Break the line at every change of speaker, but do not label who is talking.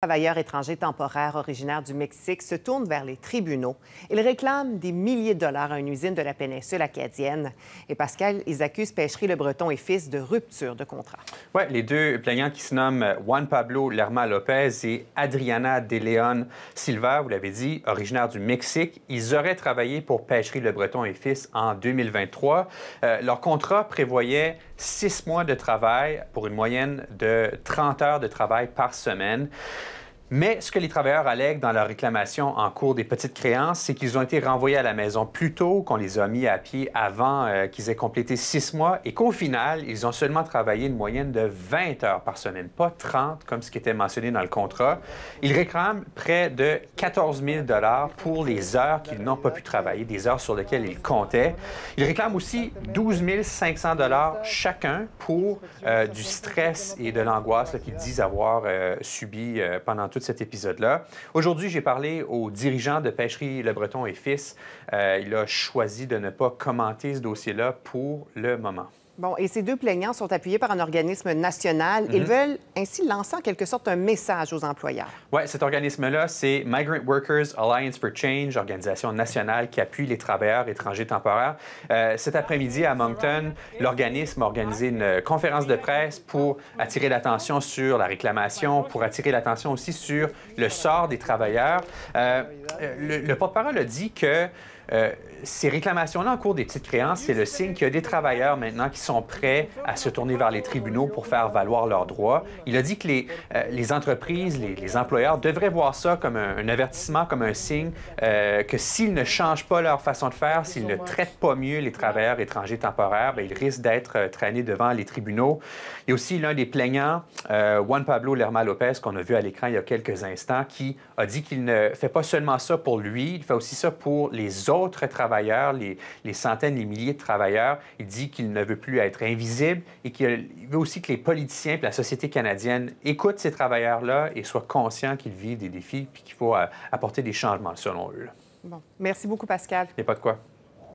travailleurs étrangers temporaires originaires du Mexique se tournent vers les tribunaux. Ils réclament des milliers de dollars à une usine de la péninsule acadienne. Et Pascal, ils accusent Pêcherie Le Breton et fils de rupture de contrat.
Oui, les deux plaignants qui se nomment Juan Pablo Lerma Lopez et Adriana De Leon Silva, vous l'avez dit, originaires du Mexique, ils auraient travaillé pour Pêcherie Le Breton et fils en 2023. Euh, leur contrat prévoyait six mois de travail pour une moyenne de 30 heures de travail par semaine. Mais ce que les travailleurs allèguent dans leur réclamation en cours des petites créances, c'est qu'ils ont été renvoyés à la maison plus tôt, qu'on les a mis à pied avant euh, qu'ils aient complété six mois et qu'au final, ils ont seulement travaillé une moyenne de 20 heures par semaine, pas 30 comme ce qui était mentionné dans le contrat. Ils réclament près de 14 000 pour les heures qu'ils n'ont pas pu travailler, des heures sur lesquelles ils comptaient. Ils réclament aussi 12 500 chacun pour euh, du stress et de l'angoisse qu'ils disent avoir euh, subi pendant tout de cet épisode-là. Aujourd'hui, j'ai parlé au dirigeant de Pêcherie Le Breton et Fils. Euh, il a choisi de ne pas commenter ce dossier-là pour le moment.
Bon, et ces deux plaignants sont appuyés par un organisme national. Ils mhm. veulent ainsi lancer en quelque sorte un message aux employeurs.
Oui, cet organisme-là, c'est Migrant Workers Alliance for Change, organisation nationale qui appuie les travailleurs étrangers temporaires. Euh, cet après-midi à Moncton, l'organisme a organisé une conférence de presse pour attirer l'attention sur la réclamation, pour attirer l'attention aussi sur le sort des travailleurs. Euh, le, le porte-parole a dit que euh, ces réclamations-là en cours des petites créances, c'est le signe qu'il y a des travailleurs maintenant qui sont prêts à se tourner vers les tribunaux pour faire valoir leurs droits. Il a dit que les, euh, les entreprises, les, employeurs devraient voir ça comme un, avertissement, comme un signe euh, que s'ils ne changent pas leur façon de faire, s'ils ne traitent pas mieux les travailleurs étrangers temporaires, bien, ils risquent d'être traînés devant les tribunaux. Il y a aussi l'un des plaignants, Juan Pablo Lerma Lopez, qu'on a vu à l'écran il y a quelques instants, qui a dit qu'il ne fait pas seulement ça pour lui, il fait aussi ça pour les autres autres travailleurs, les, centaines, les milliers de travailleurs. Il dit qu'il ne veut plus être invisible et qu'il veut aussi que les politiciens et la société canadienne écoutent ces travailleurs-là et soient conscients qu'ils vivent des défis puis qu'il faut euh, apporter des changements selon eux.
Bon. Merci beaucoup, Pascal.
Il n'y a pas de quoi.